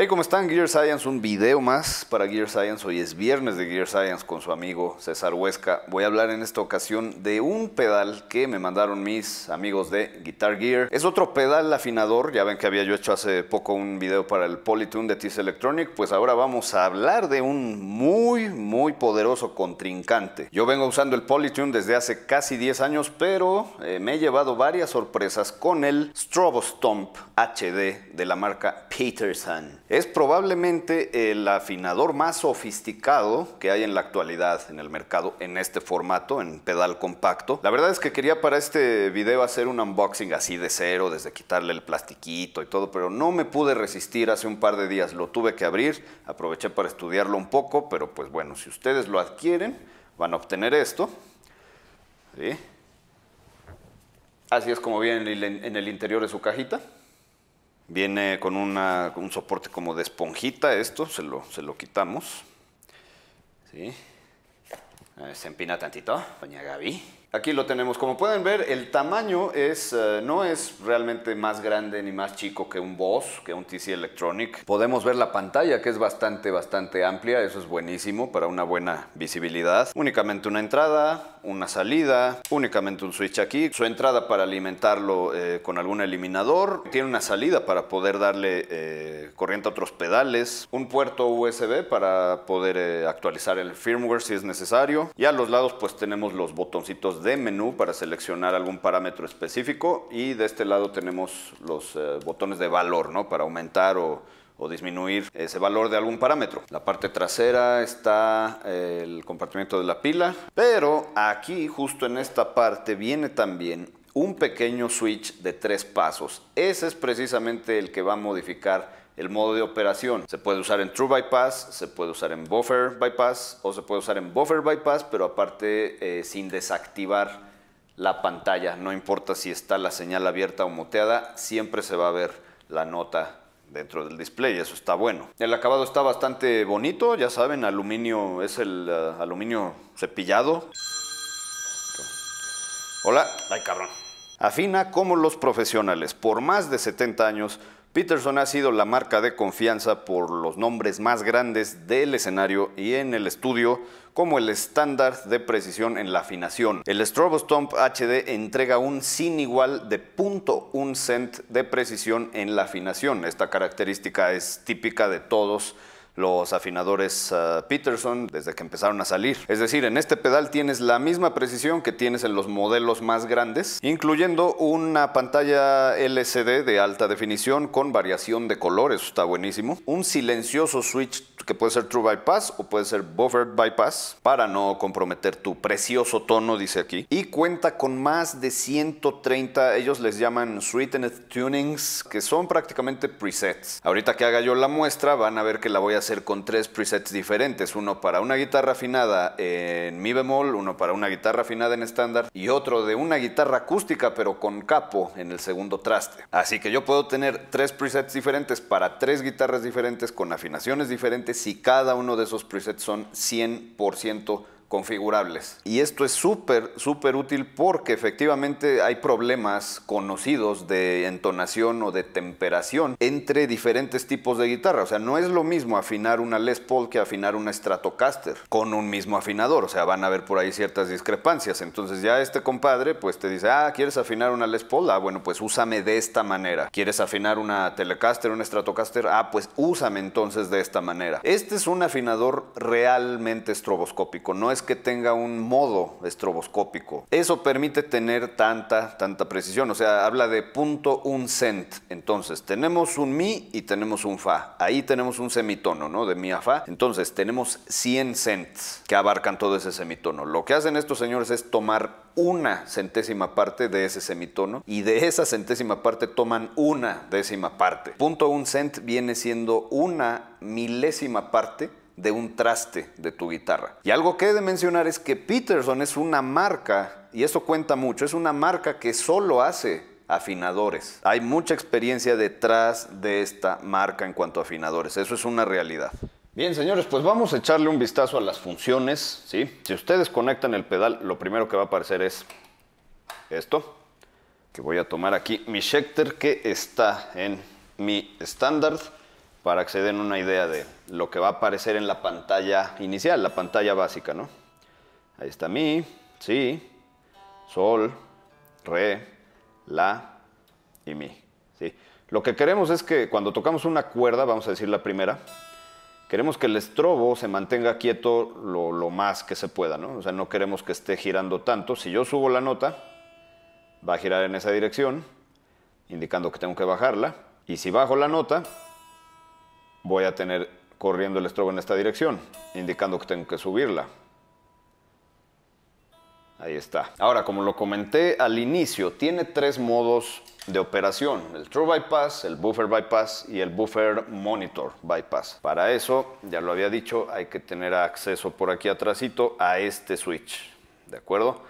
Hey, ¿cómo están? Gear Science, un video más para Gear Science. Hoy es viernes de Gear Science con su amigo César Huesca. Voy a hablar en esta ocasión de un pedal que me mandaron mis amigos de Guitar Gear. Es otro pedal afinador, ya ven que había yo hecho hace poco un video para el Polytune de Tease Electronic, pues ahora vamos a hablar de un muy, muy poderoso contrincante. Yo vengo usando el Polytune desde hace casi 10 años, pero eh, me he llevado varias sorpresas con el Strobostomp Stomp HD de la marca Peterson. Es probablemente el afinador más sofisticado que hay en la actualidad en el mercado en este formato, en pedal compacto. La verdad es que quería para este video hacer un unboxing así de cero, desde quitarle el plastiquito y todo, pero no me pude resistir hace un par de días. Lo tuve que abrir, aproveché para estudiarlo un poco, pero pues bueno, si ustedes lo adquieren, van a obtener esto. Así es como viene en el interior de su cajita. Viene con una, un soporte como de esponjita esto, se lo, se lo quitamos. Se empina tantito, doña Gaby. Aquí lo tenemos. Como pueden ver, el tamaño eh, no es realmente más grande ni más chico que un Boss, que un TC Electronic. Podemos ver la pantalla, que es bastante, bastante amplia. Eso es buenísimo para una buena visibilidad. Únicamente una entrada, una salida, únicamente un switch aquí. Su entrada para alimentarlo eh, con algún eliminador. Tiene una salida para poder darle eh, corriente a otros pedales. Un puerto USB para poder actualizar el firmware si es necesario. Y a los lados pues tenemos los botoncitos de menú para seleccionar algún parámetro específico y de este lado tenemos los eh, botones de valor, ¿no? Para aumentar o, o disminuir ese valor de algún parámetro. La parte trasera está eh, el compartimiento de la pila, pero aquí justo en esta parte viene también un pequeño switch de tres pasos. Ese es precisamente el que va a modificar el modo de operación. Se puede usar en True Bypass, se puede usar en Buffer Bypass o se puede usar en Buffer Bypass, pero aparte eh, sin desactivar la pantalla. No importa si está la señal abierta o moteada, siempre se va a ver la nota dentro del display, eso está bueno. El acabado está bastante bonito, ya saben, aluminio es el eh, aluminio cepillado. Hola. Ay, cabrón. Afina como los profesionales. Por más de 70 años, Peterson ha sido la marca de confianza por los nombres más grandes del escenario y en el estudio como el estándar de precisión en la afinación. El Strobostomp HD entrega un sin igual de 0.1 cent de precisión en la afinación. Esta característica es típica de todos los afinadores eh, Peterson desde que empezaron a salir. Es decir, en este pedal tienes la misma precisión que tienes en los modelos más grandes, incluyendo una pantalla LCD de alta definición con variación de colores, está buenísimo. Un silencioso switch que puede ser True Bypass o puede ser Buffered Bypass para no comprometer tu precioso tono, dice aquí. Y cuenta con más de 130, ellos les llaman Sweetened Tunings, que son prácticamente presets. Ahorita que haga yo la muestra van a ver que la voy a hacer con tres presets diferentes, uno para una guitarra afinada en mi bemol, uno para una guitarra afinada en estándar y otro de una guitarra acústica pero con capo en el segundo traste. Así que yo puedo tener tres presets diferentes para tres guitarras diferentes con afinaciones diferentes si cada uno de esos presets son 100% configurables. Y esto es súper, súper útil porque efectivamente hay problemas conocidos de entonación o de temperación entre diferentes tipos de guitarra. O sea, no es lo mismo afinar una Les Paul que afinar una Stratocaster con un mismo afinador. O sea, van a haber por ahí ciertas discrepancias. Entonces ya este compadre pues te dice, ah, ¿quieres afinar una Les Paul? Ah, bueno, pues úsame de esta manera. ¿Quieres afinar una Telecaster, una Stratocaster? Ah, pues úsame entonces de esta manera. Este es un afinador realmente estroboscópico, no es que tenga un modo estroboscópico. Eso permite tener tanta, tanta precisión. O sea, habla de punto un cent. Entonces, tenemos un mi y tenemos un fa. Ahí tenemos un semitono, ¿no? De mi a fa. Entonces, tenemos 100 cents que abarcan todo ese semitono. Lo que hacen estos señores es tomar una centésima parte de ese semitono y de esa centésima parte toman una décima parte. Punto un cent viene siendo una milésima parte de un traste de tu guitarra. Y algo que he de mencionar es que Peterson es una marca, y eso cuenta mucho, es una marca que solo hace afinadores. Hay mucha experiencia detrás de esta marca en cuanto a afinadores, eso es una realidad. Bien, señores, pues vamos a echarle un vistazo a las funciones, Si ustedes conectan el pedal, lo primero que va a aparecer es esto, que voy a tomar aquí mi Schecter que está en mi estándar para que se den una idea de lo que va a aparecer en la pantalla inicial, la pantalla básica, ¿no? Ahí está mi, si, sol, re, la y mi. ¿sí? Lo que queremos es que cuando tocamos una cuerda, vamos a decir la primera, queremos que el estrobo se mantenga quieto lo, lo más que se pueda, ¿no? O sea, no queremos que esté girando tanto. Si yo subo la nota, va a girar en esa dirección, indicando que tengo que bajarla. Y si bajo la nota, voy a tener corriendo el estrobo en esta dirección, indicando que tengo que subirla. Ahí está. Ahora, como lo comenté al inicio, tiene tres modos de operación. El True Bypass, el Buffer Bypass y el Buffer Monitor Bypass. Para eso, ya lo había dicho, hay que tener acceso por aquí atrásito a este switch. ¿De acuerdo?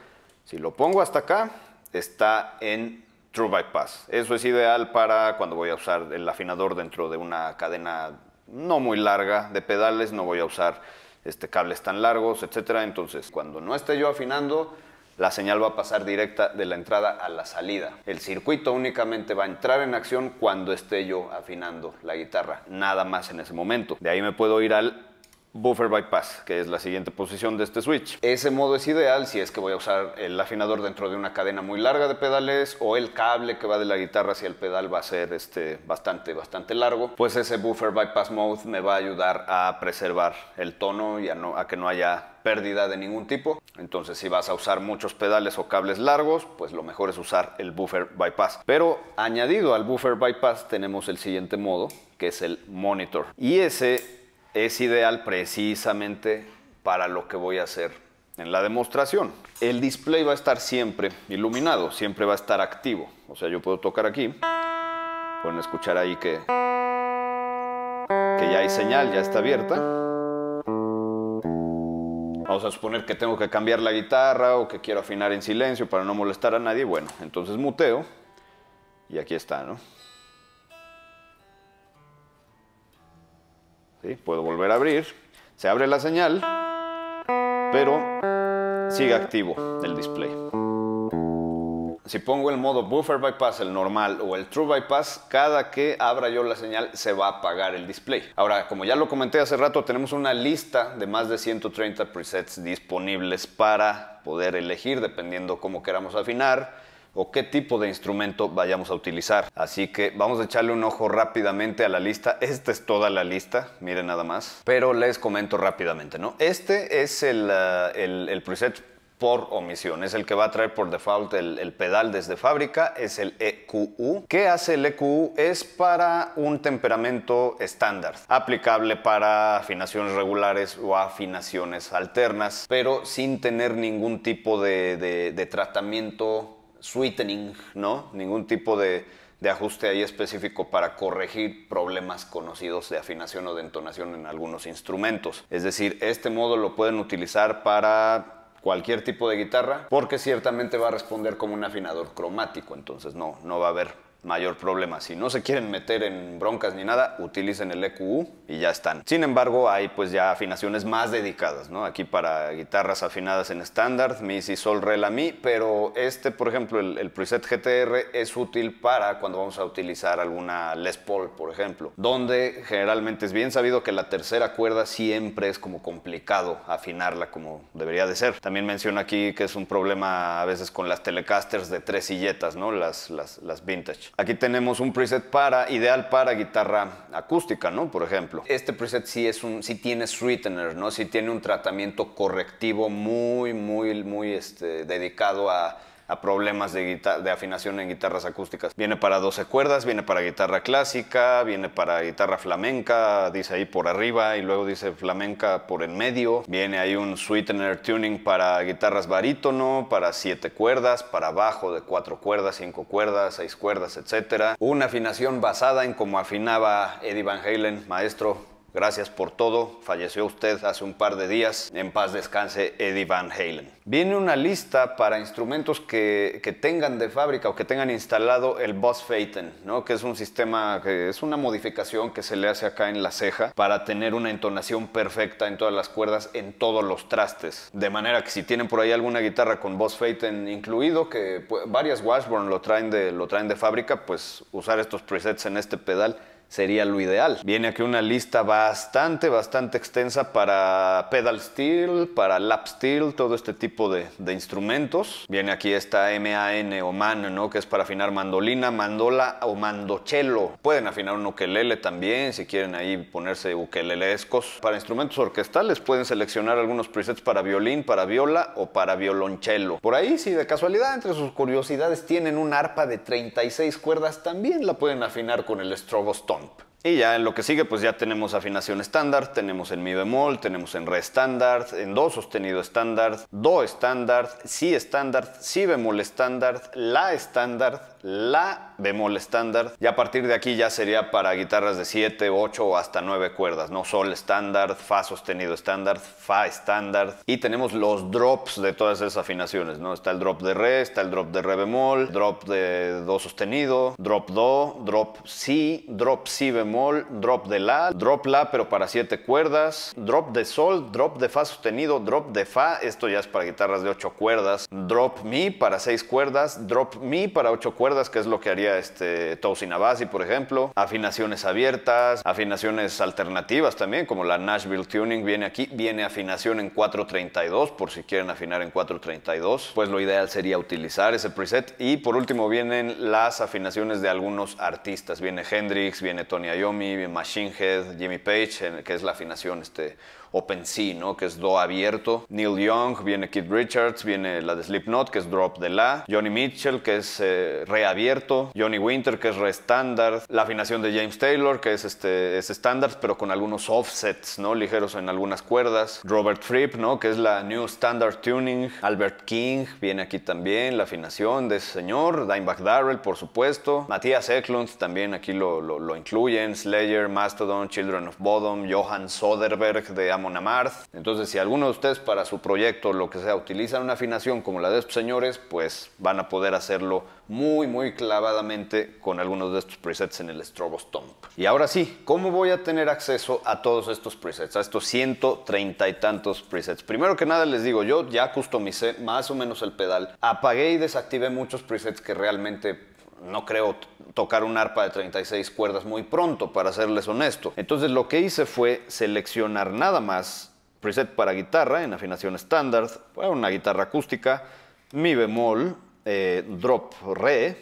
Si lo pongo hasta acá, está en bypass. Eso es ideal para cuando voy a usar el afinador dentro de una cadena no muy larga de pedales, no voy a usar este, cables tan largos, etc. Entonces, cuando no esté yo afinando, la señal va a pasar directa de la entrada a la salida. El circuito únicamente va a entrar en acción cuando esté yo afinando la guitarra, nada más en ese momento. De ahí me puedo ir al Buffer bypass, que es la siguiente posición de este switch. Ese modo es ideal si es que voy a usar el afinador dentro de una cadena muy larga de pedales o el cable que va de la guitarra hacia el pedal va a ser este, bastante, bastante largo. Pues ese buffer bypass mode me va a ayudar a preservar el tono y a, no, a que no haya pérdida de ningún tipo. Entonces, si vas a usar muchos pedales o cables largos, pues lo mejor es usar el buffer bypass. Pero añadido al buffer bypass tenemos el siguiente modo, que es el monitor. Y ese es ideal precisamente para lo que voy a hacer en la demostración. El display va a estar siempre iluminado, siempre va a estar activo. O sea, yo puedo tocar aquí, pueden escuchar ahí que, que ya hay señal, ya está abierta. Vamos a suponer que tengo que cambiar la guitarra o que quiero afinar en silencio para no molestar a nadie. Bueno, entonces muteo y aquí está, ¿no? Puedo volver a abrir, se abre la señal, pero sigue activo el display. Si pongo el modo buffer bypass, el normal o el true bypass, cada que abra yo la señal se va a apagar el display. Ahora, como ya lo comenté hace rato, tenemos una lista de más de 130 presets disponibles para poder elegir dependiendo cómo queramos afinar, o qué tipo de instrumento vayamos a utilizar. Así que vamos a echarle un ojo rápidamente a la lista. Esta es toda la lista, miren nada más. Pero les comento rápidamente, ¿no? Este es el, ah, preset por omisión. Es el que va a traer por default el, pedal desde fábrica, es el EQU. ¿Qué hace el EQU? Es para un temperamento estándar, aplicable para afinaciones regulares o afinaciones alternas, pero sin tener ningún tipo de tratamiento sweetening, ¿no? Ningún tipo de, ajuste ahí específico para corregir problemas conocidos de afinación o de entonación en algunos instrumentos. Es decir, este modo lo pueden utilizar para cualquier tipo de guitarra porque ciertamente va a responder como un afinador cromático, entonces no, no va a haber mayor problema. Si no se quieren meter en broncas ni nada, utilicen el EQU y ya están. Sin embargo, hay pues ya afinaciones más dedicadas, ¿no? Aquí para guitarras afinadas en estándar, mi, si, sol, re, la, mi, pero este, por ejemplo, el, preset GTR es útil para cuando vamos a utilizar alguna Les Paul, por ejemplo, donde generalmente es bien sabido que la tercera cuerda siempre es como complicado afinarla como debería de ser. También menciono aquí que es un problema a veces con las Telecasters de tres silletas, ¿no? Las, las, las vintage. Aquí tenemos un preset para, ideal para guitarra acústica, ¿no? Por ejemplo. Este preset sí, es un, sí tiene sweetener, ¿no? Sí tiene un tratamiento correctivo muy, muy, muy este, dedicado a a problemas de, de afinación en guitarras acústicas. Viene para 12 cuerdas, viene para guitarra clásica, viene para guitarra flamenca, dice ahí por arriba y luego dice flamenca por en medio. Viene ahí un sweetener tuning para guitarras barítono, para 7 cuerdas, para bajo de 4 cuerdas, 5 cuerdas, 6 cuerdas, etc. Una afinación basada en cómo afinaba Eddie Van Halen, maestro Gracias por todo. Falleció usted hace un par de días. En paz descanse Eddie Van Halen. Viene una lista para instrumentos que, que tengan de fábrica o que tengan instalado el Boss Phaeton, ¿no? que es un sistema, que es una modificación que se le hace acá en la ceja para tener una entonación perfecta en todas las cuerdas, en todos los trastes. De manera que si tienen por ahí alguna guitarra con Boss Phaeton incluido, que varias Washburn lo traen de, lo traen de fábrica, pues usar estos presets en este pedal sería lo ideal. Viene aquí una lista bastante, bastante extensa para pedal steel, para lap steel, todo este tipo de, instrumentos. Viene aquí esta MAN o MAN, ¿no? Que es para afinar mandolina, mandola o mandochelo. Pueden afinar un ukelele también, si quieren ahí ponerse ukelelescos. Para instrumentos orquestales pueden seleccionar algunos presets para violín, para viola o para violonchelo. Por ahí, si de casualidad entre sus curiosidades tienen un arpa de 36 cuerdas, también la pueden afinar con el strobostone. Y ya en lo que sigue, pues ya tenemos afinación estándar, tenemos en mi bemol, tenemos en re estándar, en do sostenido estándar, do estándar, si estándar, si bemol estándar, la estándar, la bemol estándar y a partir de aquí ya sería para guitarras de 7, 8 o hasta 9 cuerdas, no sol estándar, fa sostenido estándar, fa estándar y tenemos los drops de todas esas afinaciones, ¿no? Está el drop de re, está el drop de re bemol, drop de do sostenido, drop do, drop si, drop si bemol, drop de la, drop la pero para 7 cuerdas, drop de sol, drop de fa sostenido, drop de fa, esto ya es para guitarras de 8 cuerdas, drop mi para 6 cuerdas, drop mi para 8 cuerdas Qué que es lo que haría este Tosin Abasi, por ejemplo, afinaciones abiertas, afinaciones alternativas también, como la Nashville Tuning viene aquí, viene afinación en 432, por si quieren afinar en 432, pues lo ideal sería utilizar ese preset. Y por último vienen las afinaciones de algunos artistas, viene Hendrix, viene Tony Iommi, viene Machine Head, Jimmy Page, que es la afinación este open ¿no? Que es Do abierto. Neil Young, viene Keith Richards, viene la de Slipknot, que es Drop de La. Johnny Mitchell, que es reabierto. Eh, re abierto. Johnny Winter, que es Re estándar. La afinación de James Taylor, que es este es estándar, pero con algunos offsets, ¿no? Ligeros en algunas cuerdas. Robert Fripp, ¿no? Que es la New Standard Tuning. Albert King, viene aquí también la afinación de ese señor. Dimebag Darrell, por supuesto. Matías Eklund, también aquí lo, incluyen. Slayer, Mastodon, Children of Bodom, Johan Soderberg de Monamarth. Entonces, si alguno de ustedes para su proyecto, lo que sea, utilizan una afinación como la de estos señores, pues van a poder hacerlo muy, muy clavadamente con algunos de estos presets en el Strobo Stomp. Y ahora sí, ¿cómo voy a tener acceso a todos estos presets? A estos 130 y tantos presets. Primero que nada les digo, yo ya customicé más o menos el pedal. Apagué y desactivé muchos presets que realmente no creo tocar un arpa de 36 cuerdas muy pronto, para serles honesto. Entonces lo que hice fue seleccionar nada más preset para guitarra en afinación estándar, una guitarra acústica, mi bemol, eh, drop re,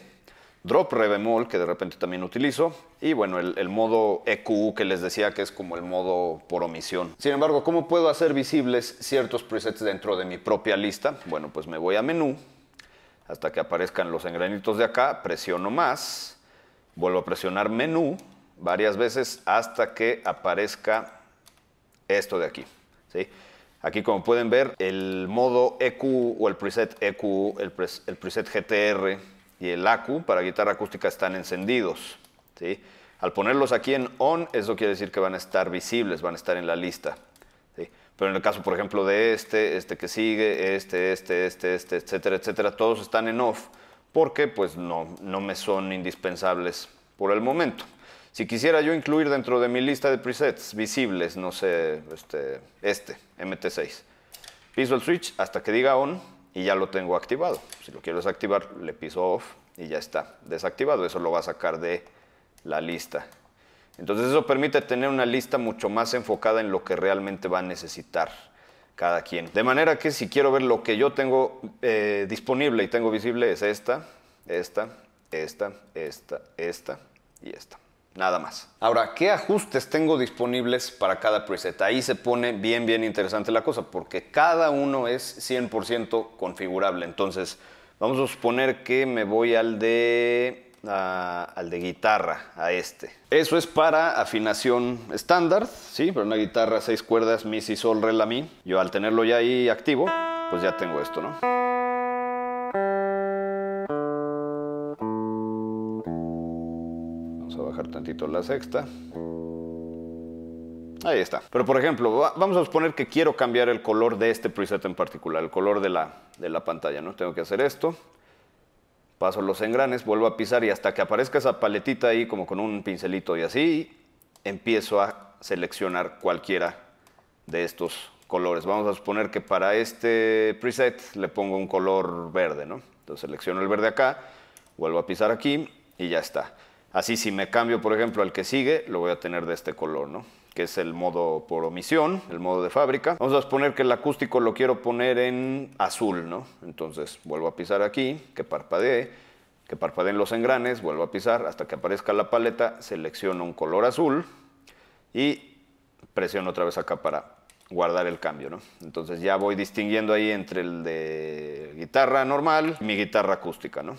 drop re bemol, que de repente también utilizo, y bueno, el, modo EQ que les decía que es como el modo por omisión. Sin embargo, ¿cómo puedo hacer visibles ciertos presets dentro de mi propia lista? Bueno, pues me voy a menú, hasta que aparezcan los engranitos de acá, presiono más, vuelvo a presionar menú varias veces hasta que aparezca esto de aquí. ¿sí? Aquí como pueden ver el modo EQ o el preset EQ, el, preset GTR y el AQ para guitarra acústica están encendidos. ¿sí? Al ponerlos aquí en ON, eso quiere decir que van a estar visibles, van a estar en la lista. Pero en el caso, por ejemplo, de este, este que sigue, este, este, este, este, etcétera, etcétera, todos están en off porque pues no, no me son indispensables por el momento. Si quisiera yo incluir dentro de mi lista de presets visibles, no sé, este, este MT6, piso el switch hasta que diga on y ya lo tengo activado. Si lo quiero desactivar, le piso off y ya está desactivado. Eso lo va a sacar de la lista entonces eso permite tener una lista mucho más enfocada en lo que realmente va a necesitar cada quien. De manera que si quiero ver lo que yo tengo eh, disponible y tengo visible es esta, esta, esta, esta, esta y esta. Nada más. Ahora, ¿qué ajustes tengo disponibles para cada preset? Ahí se pone bien, bien interesante la cosa, porque cada uno es 100% configurable. Entonces, vamos a suponer que me voy al de al de guitarra, a este. Eso es para afinación estándar, ¿sí? Para una guitarra seis cuerdas, mi, si, sol, re, la, mi. Yo al tenerlo ya ahí activo, pues ya tengo esto, ¿no? Vamos a bajar tantito la sexta. Ahí está. Pero por ejemplo, vamos a suponer que quiero cambiar el color de este preset en particular, el color de la, de la pantalla, ¿no? Tengo que hacer esto paso los engranes, vuelvo a pisar y hasta que aparezca esa paletita ahí como con un pincelito y así, empiezo a seleccionar cualquiera de estos colores. Vamos a suponer que para este preset le pongo un color verde, ¿no? Entonces selecciono el verde acá, vuelvo a pisar aquí y ya está. Así si me cambio, por ejemplo, al que sigue, lo voy a tener de este color, ¿no? que es el modo por omisión, el modo de fábrica. Vamos a suponer que el acústico lo quiero poner en azul, ¿no? Entonces vuelvo a pisar aquí, que parpadee, que parpadeen los engranes, vuelvo a pisar hasta que aparezca la paleta, selecciono un color azul y presiono otra vez acá para guardar el cambio, ¿no? Entonces ya voy distinguiendo ahí entre el de guitarra normal y mi guitarra acústica, ¿no?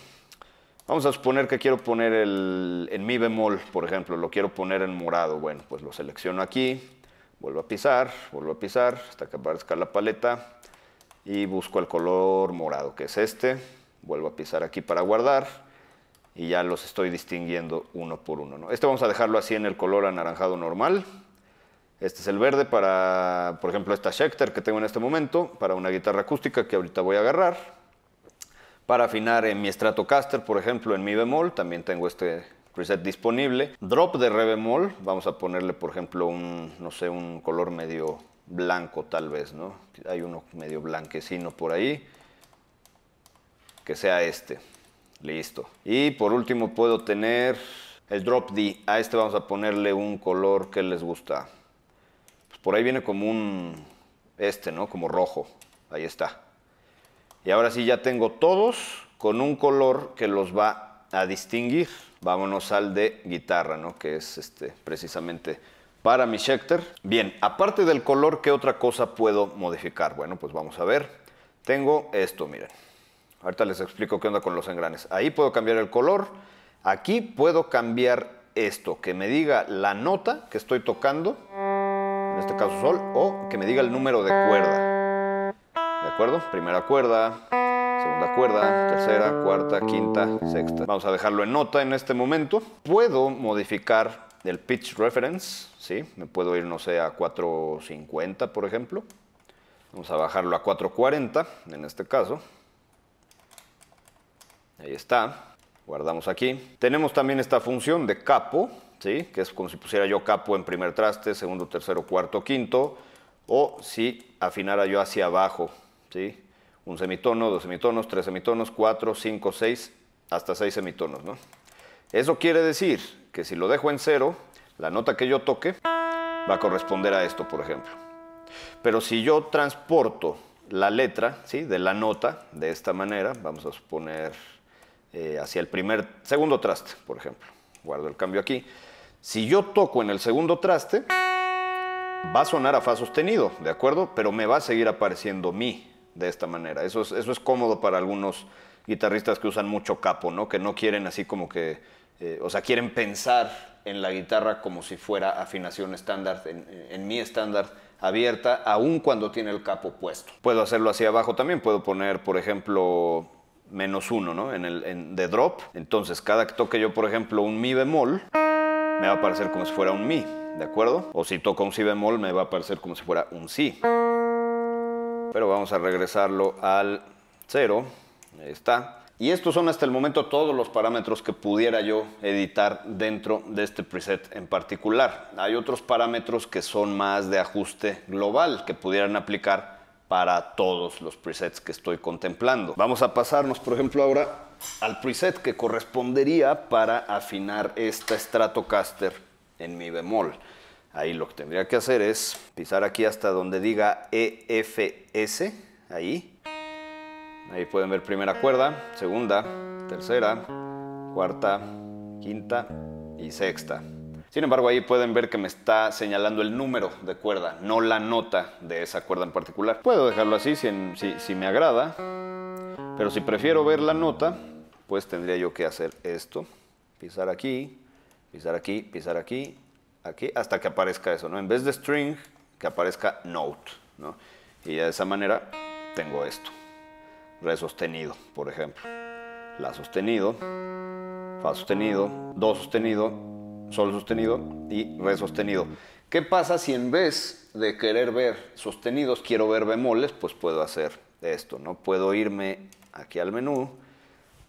Vamos a suponer que quiero poner el, en mi bemol, por ejemplo, lo quiero poner en morado. Bueno, pues lo selecciono aquí, vuelvo a pisar, vuelvo a pisar hasta que aparezca la paleta y busco el color morado, que es este. Vuelvo a pisar aquí para guardar y ya los estoy distinguiendo uno por uno. Este vamos a dejarlo así en el color anaranjado normal. Este es el verde para, por ejemplo, esta Schecter que tengo en este momento, para una guitarra acústica que ahorita voy a agarrar. Para afinar en mi Stratocaster, por ejemplo, en mi bemol, también tengo este preset disponible. Drop de re bemol, vamos a ponerle, por ejemplo, un, no sé, un color medio blanco tal vez, ¿no? Hay uno medio blanquecino por ahí. Que sea este. Listo. Y por último puedo tener el drop D. A este vamos a ponerle un color que les gusta. Pues, por ahí viene como un... Este, ¿no? Como rojo. Ahí está. Y ahora sí ya tengo todos con un color que los va a distinguir. Vámonos al de guitarra, ¿no? Que es este, precisamente para mi Schecter. Bien, aparte del color, ¿qué otra cosa puedo modificar? Bueno, pues vamos a ver. Tengo esto, miren. Ahorita les explico qué onda con los engranes. Ahí puedo cambiar el color. Aquí puedo cambiar esto, que me diga la nota que estoy tocando, en este caso sol, o que me diga el número de cuerda. ¿De acuerdo? Primera cuerda, segunda cuerda, tercera, cuarta, quinta, sexta. Vamos a dejarlo en nota en este momento. Puedo modificar el pitch reference, ¿sí? Me puedo ir, no sé, a 450, por ejemplo. Vamos a bajarlo a 440, en este caso. Ahí está. Guardamos aquí. Tenemos también esta función de capo, ¿sí? Que es como si pusiera yo capo en primer traste, segundo, tercero, cuarto, quinto. O si afinara yo hacia abajo, un semitono, dos semitonos, tres semitonos, cuatro, cinco, seis, hasta seis semitonos, ¿no? Eso quiere decir que si lo dejo en cero, la nota que yo toque va a corresponder a esto, por ejemplo. Pero si yo transporto la letra ¿sí? de la nota de esta manera, vamos a suponer eh, hacia el primer, segundo traste, por ejemplo. Guardo el cambio aquí. Si yo toco en el segundo traste, va a sonar a fa sostenido, ¿de acuerdo? Pero me va a seguir apareciendo mi de esta manera. Eso es, eso es cómodo para algunos guitarristas que usan mucho capo, ¿no? Que no quieren así como que, eh, o sea, quieren pensar en la guitarra como si fuera afinación estándar, en, mi estándar abierta, aun cuando tiene el capo puesto. Puedo hacerlo hacia abajo también, puedo poner, por ejemplo, menos uno, ¿no? En el de drop. Entonces, cada que toque yo, por ejemplo, un mi bemol, me va a parecer como si fuera un mi, ¿de acuerdo? O si toco un si bemol, me va a parecer como si fuera un si. Pero vamos a regresarlo al cero, Ahí está. Y estos son hasta el momento todos los parámetros que pudiera yo editar dentro de este preset en particular. Hay otros parámetros que son más de ajuste global que pudieran aplicar para todos los presets que estoy contemplando. Vamos a pasarnos, por ejemplo, ahora al preset que correspondería para afinar esta Stratocaster en mi bemol. Ahí lo que tendría que hacer es pisar aquí hasta donde diga EFS, ahí. Ahí pueden ver primera cuerda, segunda, tercera, cuarta, quinta y sexta. Sin embargo, ahí pueden ver que me está señalando el número de cuerda, no la nota de esa cuerda en particular. Puedo dejarlo así si, si me agrada, pero si prefiero ver la nota, pues tendría yo que hacer esto. Pisar aquí, pisar aquí, pisar aquí aquí hasta que aparezca eso, ¿no? En vez de string, que aparezca note, Y de esa manera tengo esto. Re sostenido, por ejemplo. La sostenido, Fa sostenido, Do sostenido, Sol sostenido y Re sostenido. ¿Qué pasa si en vez de querer ver sostenidos quiero ver bemoles? Pues puedo hacer esto, ¿no? Puedo irme aquí al menú,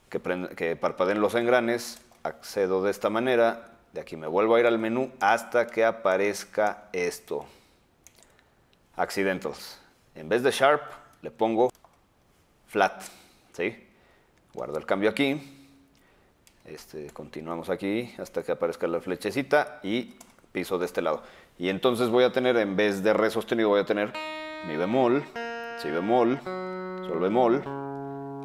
que, que parpadeen los engranes, accedo de esta manera, de aquí me vuelvo a ir al menú hasta que aparezca esto. accidentos En vez de sharp, le pongo flat. ¿sí? Guardo el cambio aquí. Este, continuamos aquí hasta que aparezca la flechecita y piso de este lado. Y entonces voy a tener, en vez de re sostenido, voy a tener mi bemol, si bemol, sol bemol,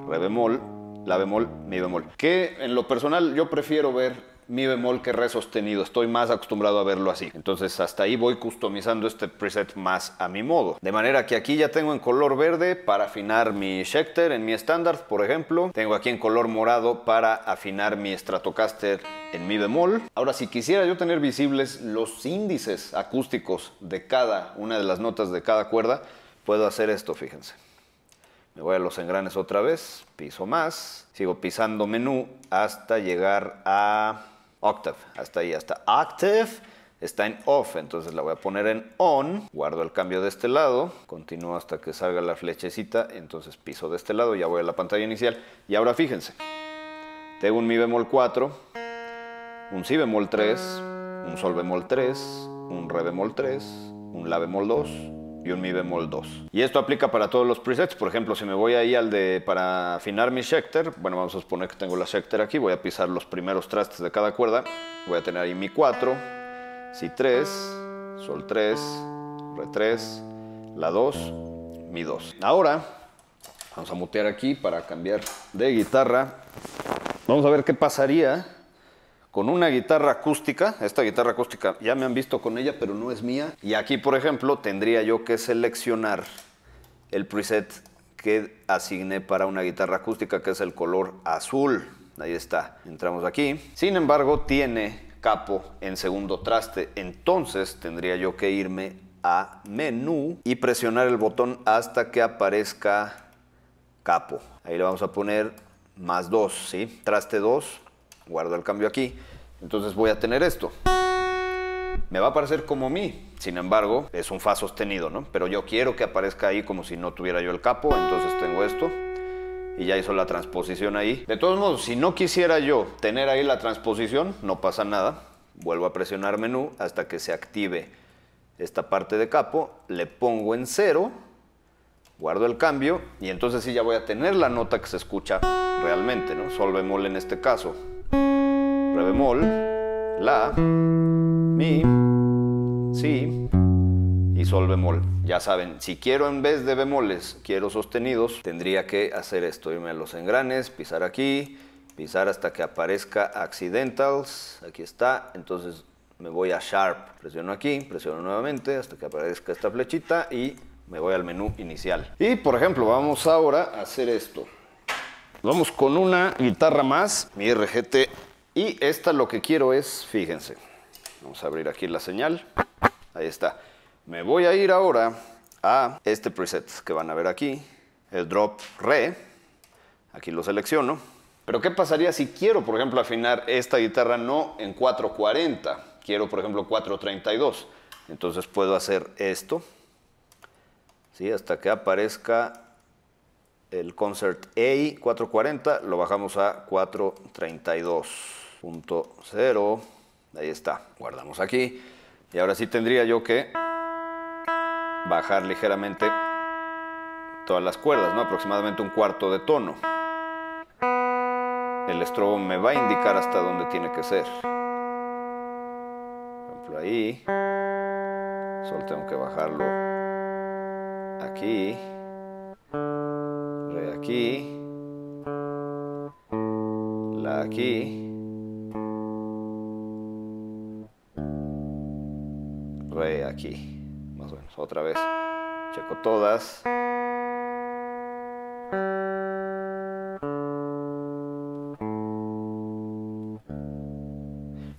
re bemol, la bemol, mi bemol. Que en lo personal yo prefiero ver mi bemol que re sostenido. Estoy más acostumbrado a verlo así. Entonces hasta ahí voy customizando este preset más a mi modo. De manera que aquí ya tengo en color verde para afinar mi Schecter en mi estándar, por ejemplo. Tengo aquí en color morado para afinar mi Stratocaster en mi bemol. Ahora si quisiera yo tener visibles los índices acústicos de cada una de las notas de cada cuerda, puedo hacer esto, fíjense. Me voy a los engranes otra vez, piso más, sigo pisando menú hasta llegar a octave. Hasta ahí, hasta active está en off, entonces la voy a poner en on, guardo el cambio de este lado, continúo hasta que salga la flechecita, entonces piso de este lado, ya voy a la pantalla inicial. Y ahora fíjense, tengo un mi bemol 4, un si bemol 3, un sol bemol 3, un re bemol 3, un la bemol 2, y un mi bemol 2. Y esto aplica para todos los presets. Por ejemplo, si me voy ahí al de para afinar mi Schecter, bueno, vamos a suponer que tengo la Schecter aquí, voy a pisar los primeros trastes de cada cuerda. Voy a tener ahí mi 4, si 3, sol 3, re 3, la 2, mi 2. Ahora vamos a mutear aquí para cambiar de guitarra. Vamos a ver qué pasaría con una guitarra acústica. Esta guitarra acústica ya me han visto con ella, pero no es mía. Y aquí, por ejemplo, tendría yo que seleccionar el preset que asigné para una guitarra acústica, que es el color azul. Ahí está. Entramos aquí. Sin embargo, tiene capo en segundo traste. Entonces tendría yo que irme a menú y presionar el botón hasta que aparezca capo. Ahí le vamos a poner más 2, ¿sí? Traste 2, guardo el cambio aquí, entonces voy a tener esto. Me va a parecer como mi, sin embargo, es un fa sostenido, ¿no? Pero yo quiero que aparezca ahí como si no tuviera yo el capo, entonces tengo esto y ya hizo la transposición ahí. De todos modos, si no quisiera yo tener ahí la transposición, no pasa nada. Vuelvo a presionar menú hasta que se active esta parte de capo, le pongo en cero, guardo el cambio y entonces sí ya voy a tener la nota que se escucha realmente, ¿no? Sol bemol en este caso re bemol, la, mi, si y sol bemol. Ya saben, si quiero en vez de bemoles, quiero sostenidos, tendría que hacer esto, irme a los engranes, pisar aquí, pisar hasta que aparezca accidentals, aquí está, entonces me voy a sharp, presiono aquí, presiono nuevamente hasta que aparezca esta flechita y me voy al menú inicial. Y por ejemplo, vamos ahora a hacer esto. Vamos con una guitarra más, mi RGT y esta lo que quiero es, fíjense, vamos a abrir aquí la señal. Ahí está. Me voy a ir ahora a este preset que van a ver aquí, el drop re. Aquí lo selecciono. Pero ¿qué pasaría si quiero, por ejemplo, afinar esta guitarra no en 440? Quiero, por ejemplo, 432. Entonces puedo hacer esto. ¿sí? Hasta que aparezca el concert A 440, lo bajamos a 432 punto cero. Ahí está, guardamos aquí. Y ahora sí tendría yo que bajar ligeramente todas las cuerdas, ¿no? aproximadamente un cuarto de tono. El estrobo me va a indicar hasta dónde tiene que ser. Por ejemplo, ahí. solo tengo que bajarlo aquí. Re aquí. La aquí. aquí, más o menos. Otra vez, checo todas.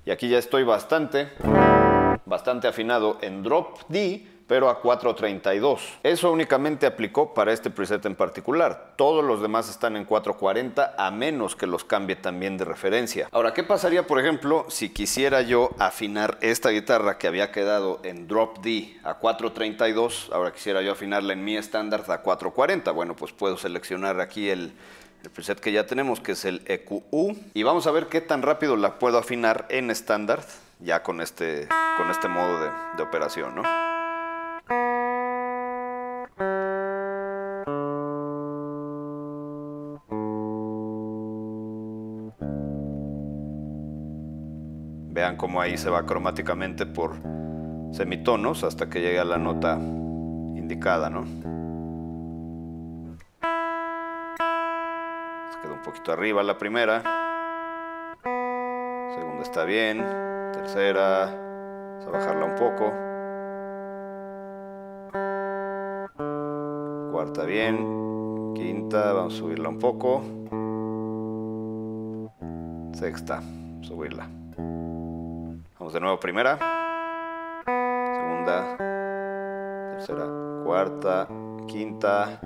Y aquí ya estoy bastante, bastante afinado en drop D pero a 4.32. Eso únicamente aplicó para este preset en particular. Todos los demás están en 4.40 a menos que los cambie también de referencia. Ahora, ¿qué pasaría, por ejemplo, si quisiera yo afinar esta guitarra que había quedado en drop D a 4.32? Ahora quisiera yo afinarla en mi estándar a 4.40. Bueno, pues puedo seleccionar aquí el preset que ya tenemos que es el EQU y vamos a ver qué tan rápido la puedo afinar en estándar ya con este, con este modo de, de operación, ¿no? Vean cómo ahí se va cromáticamente por semitonos hasta que llegue a la nota indicada, ¿no? Se quedó un poquito arriba la primera. Segunda está bien. Tercera. Vamos a bajarla un poco. Cuarta bien. Quinta, vamos a subirla un poco. Sexta, subirla de nuevo, primera, segunda, tercera, cuarta, quinta,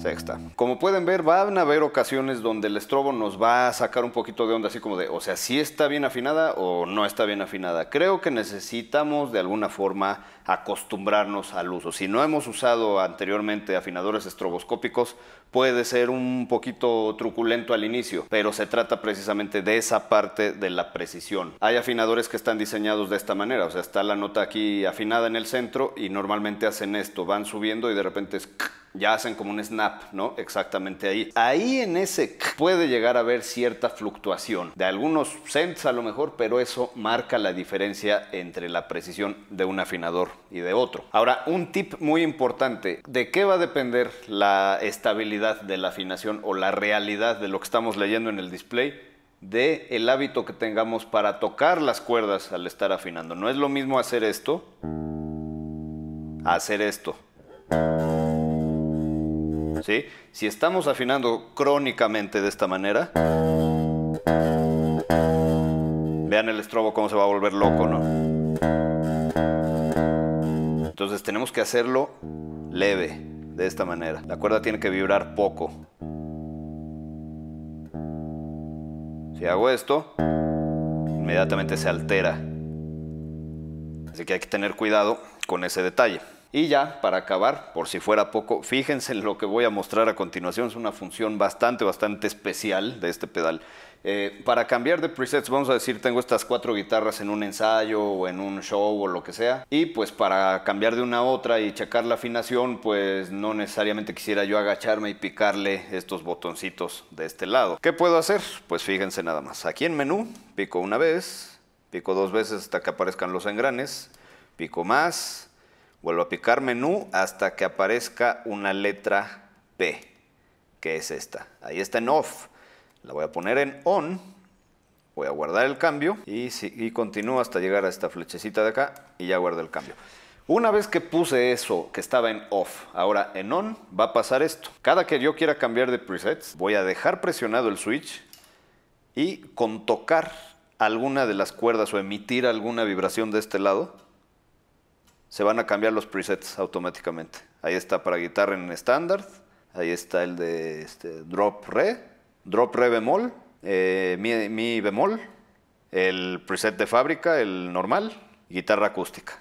Sexta. Como pueden ver, van a haber ocasiones donde el estrobo nos va a sacar un poquito de onda, así como de, o sea, si está bien afinada o no está bien afinada. Creo que necesitamos de alguna forma acostumbrarnos al uso. Si no hemos usado anteriormente afinadores estroboscópicos, puede ser un poquito truculento al inicio, pero se trata precisamente de esa parte de la precisión. Hay afinadores que están diseñados de esta manera, o sea, está la nota aquí afinada en el centro y normalmente hacen esto, van subiendo y de repente es ya hacen como un snap, ¿no? Exactamente ahí. Ahí en ese puede llegar a haber cierta fluctuación de algunos cents a lo mejor, pero eso marca la diferencia entre la precisión de un afinador y de otro. Ahora, un tip muy importante, ¿de qué va a depender la estabilidad de la afinación o la realidad de lo que estamos leyendo en el display? de el hábito que tengamos para tocar las cuerdas al estar afinando. No es lo mismo hacer esto, hacer esto. Si estamos afinando crónicamente de esta manera, vean el estrobo cómo se va a volver loco, ¿no? Entonces tenemos que hacerlo leve, de esta manera. La cuerda tiene que vibrar poco. Si hago esto, inmediatamente se altera. Así que hay que tener cuidado con ese detalle. Y ya, para acabar, por si fuera poco, fíjense en lo que voy a mostrar a continuación. Es una función bastante, bastante especial de este pedal. Eh, para cambiar de presets, vamos a decir, tengo estas cuatro guitarras en un ensayo o en un show o lo que sea. Y pues para cambiar de una a otra y checar la afinación, pues no necesariamente quisiera yo agacharme y picarle estos botoncitos de este lado. ¿Qué puedo hacer? Pues fíjense nada más. Aquí en menú, pico una vez, pico dos veces hasta que aparezcan los engranes, pico más Vuelvo a picar menú hasta que aparezca una letra P, que es esta. Ahí está en off. La voy a poner en on. Voy a guardar el cambio y, y continúo hasta llegar a esta flechecita de acá y ya guardo el cambio. Una vez que puse eso que estaba en off, ahora en on va a pasar esto. Cada que yo quiera cambiar de presets, voy a dejar presionado el switch y con tocar alguna de las cuerdas o emitir alguna vibración de este lado, se van a cambiar los presets automáticamente. Ahí está para guitarra en estándar, ahí está el de este, drop re, drop re bemol, eh, mi, bemol, el preset de fábrica, el normal, guitarra acústica.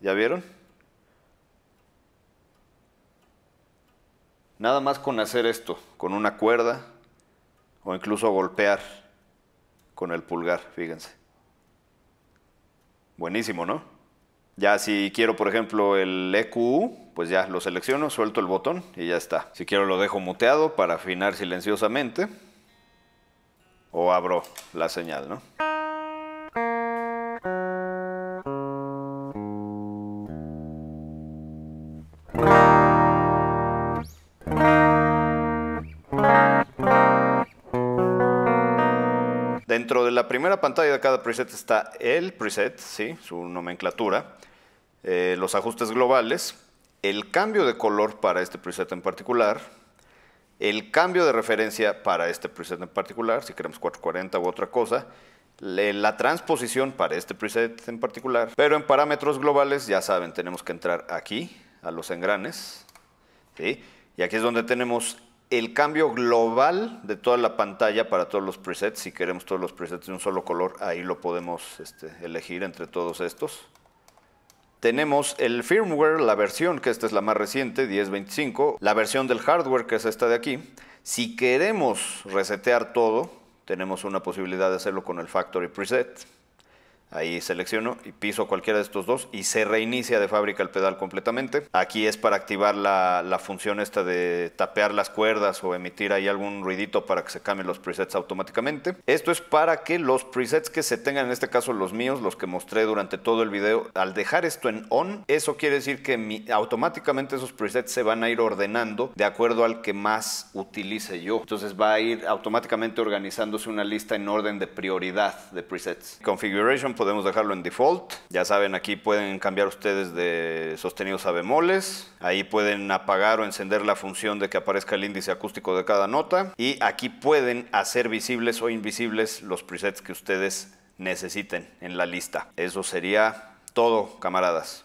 ¿Ya vieron? Nada más con hacer esto, con una cuerda o incluso golpear con el pulgar, fíjense. Buenísimo, ¿no? Ya si quiero, por ejemplo, el EQ, pues ya lo selecciono, suelto el botón y ya está. Si quiero lo dejo muteado para afinar silenciosamente o abro la señal, Dentro de la primera pantalla de cada preset está el preset, ¿sí? su nomenclatura. Eh, los ajustes globales, el cambio de color para este preset en particular, el cambio de referencia para este preset en particular, si queremos 440 u otra cosa, la transposición para este preset en particular. Pero en parámetros globales, ya saben, tenemos que entrar aquí, a los engranes, y aquí es donde tenemos el cambio global de toda la pantalla para todos los presets. Si queremos todos los presets de un solo color, ahí lo podemos este, elegir entre todos estos. Tenemos el firmware, la versión, que esta es la más reciente, 10.25, la versión del hardware, que es esta de aquí. Si queremos resetear todo, tenemos una posibilidad de hacerlo con el factory preset. Ahí selecciono y piso cualquiera de estos dos y se reinicia de fábrica el pedal completamente. Aquí es para activar la, función esta de tapear las cuerdas o emitir ahí algún ruidito para que se cambien los presets automáticamente. Esto es para que los presets que se tengan, en este caso los míos, los que mostré durante todo el video, al dejar esto en on, eso quiere decir que automáticamente esos presets se van a ir ordenando de acuerdo al que más utilice yo. Entonces va a ir automáticamente organizándose una lista en orden de prioridad de presets. Configuration podemos dejarlo en default. Ya saben, aquí pueden cambiar ustedes de sostenidos a bemoles. Ahí pueden apagar o encender la función de que aparezca el índice acústico de cada nota. Y aquí pueden hacer visibles o invisibles los presets que ustedes necesiten en la lista. Eso sería todo, camaradas.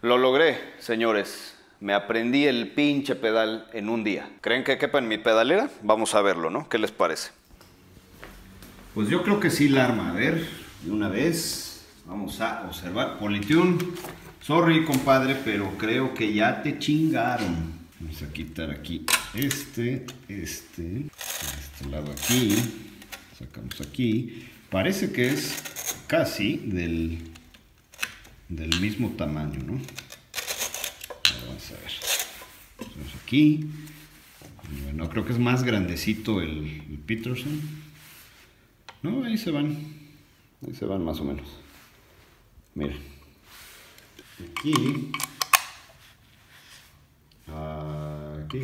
Lo logré, señores. Me aprendí el pinche pedal en un día. ¿Creen que quepa en mi pedalera? Vamos a verlo, ¿no? ¿Qué les parece? Pues yo creo que sí la arma. A ver, de una vez vamos a observar. Politune, sorry compadre, pero creo que ya te chingaron. Vamos a quitar aquí este, este, este lado aquí. Sacamos aquí. Parece que es casi del, del mismo tamaño, ¿no? Vamos a ver. Vamos aquí. bueno, creo que es más grandecito el Peterson. No, ahí se van. Ahí se van más o menos. Mira Aquí. Aquí.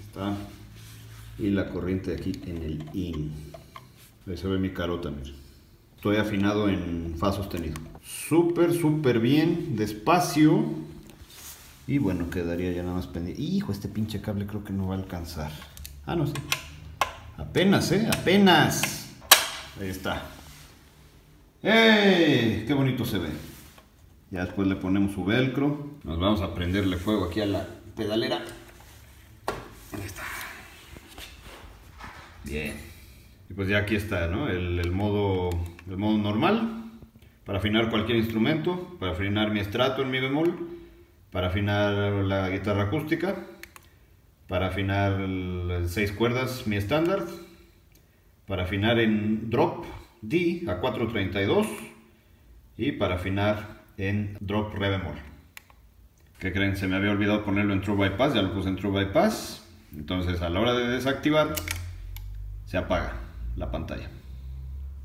Está. Y la corriente de aquí en el IN. Ahí se ve mi carota, miren. Estoy afinado en Fa sostenido. Súper, súper bien. Despacio. Y bueno, quedaría ya nada más pendiente. Hijo, este pinche cable creo que no va a alcanzar. Ah, no, sé Apenas, ¿eh? Apenas. Ahí está. ¡Qué bonito se ve! Ya después le ponemos su velcro. Nos vamos a prenderle fuego aquí a la pedalera. Ahí está. Bien. Y pues ya aquí está, ¿no? El, modo, el modo normal. Para afinar cualquier instrumento. Para afinar mi estrato en mi bemol. Para afinar la guitarra acústica para afinar en seis cuerdas mi estándar, para afinar en drop D a 432 y para afinar en drop re bemol. ¿Qué creen? Se me había olvidado ponerlo en true bypass, ya lo puse en true bypass. Entonces a la hora de desactivar se apaga la pantalla.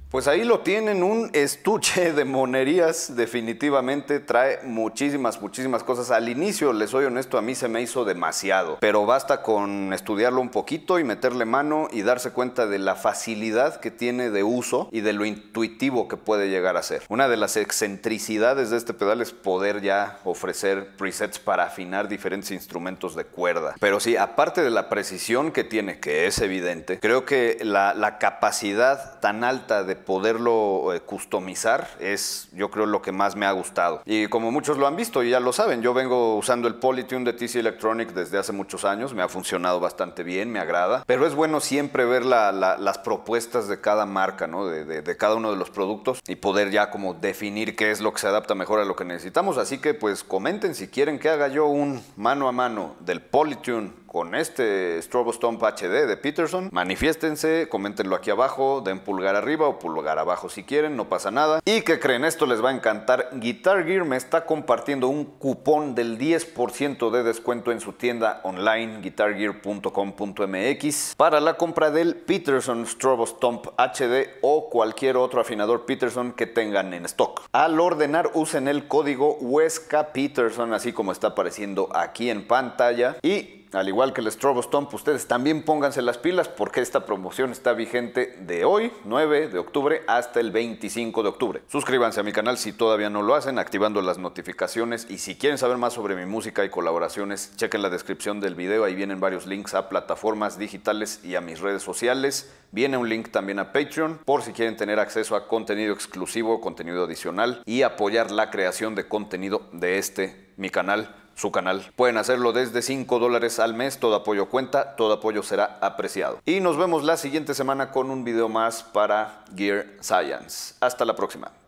Pues ahí lo tienen, un estuche de monerías, definitivamente trae muchísimas, muchísimas cosas. Al inicio, les soy honesto, a mí se me hizo demasiado, pero basta con estudiarlo un poquito y meterle mano y darse cuenta de la facilidad que tiene de uso y de lo intuitivo que puede llegar a ser. Una de las excentricidades de este pedal es poder ya ofrecer presets para afinar diferentes instrumentos de cuerda. Pero sí, aparte de la precisión que tiene, que es evidente, creo que la, la capacidad tan alta de poderlo eh, customizar es yo creo lo que más me ha gustado. Y como muchos lo han visto y ya lo saben, yo vengo usando el Polytune de TC Electronic desde hace muchos años, me ha funcionado bastante bien, me agrada, pero es bueno siempre ver las propuestas de cada marca, de, de cada uno de los productos y poder ya como definir qué es lo que se adapta mejor a lo que necesitamos. Así que pues comenten si quieren que haga yo un mano a mano del Polytune con este Strobostomp HD de Peterson. Manifiéstense, coméntenlo aquí abajo, den pulgar arriba o pulgar abajo si quieren, no pasa nada. ¿Y que creen? Esto les va a encantar. Guitar Gear me está compartiendo un cupón del 10% de descuento en su tienda online guitargear.com.mx para la compra del Peterson Strobostomp HD o cualquier otro afinador Peterson que tengan en stock. Al ordenar usen el código Huesca Peterson así como está apareciendo aquí en pantalla y al igual que el Stomp, ustedes también pónganse las pilas porque esta promoción está vigente de hoy, 9 de octubre, hasta el 25 de octubre. Suscríbanse a mi canal si todavía no lo hacen, activando las notificaciones y si quieren saber más sobre mi música y colaboraciones, chequen la descripción del video, ahí vienen varios links a plataformas digitales y a mis redes sociales. Viene un link también a Patreon por si quieren tener acceso a contenido exclusivo, contenido adicional y apoyar la creación de contenido de este mi canal su canal. Pueden hacerlo desde 5 dólares al mes, todo apoyo cuenta, todo apoyo será apreciado. Y nos vemos la siguiente semana con un video más para Gear Science. Hasta la próxima.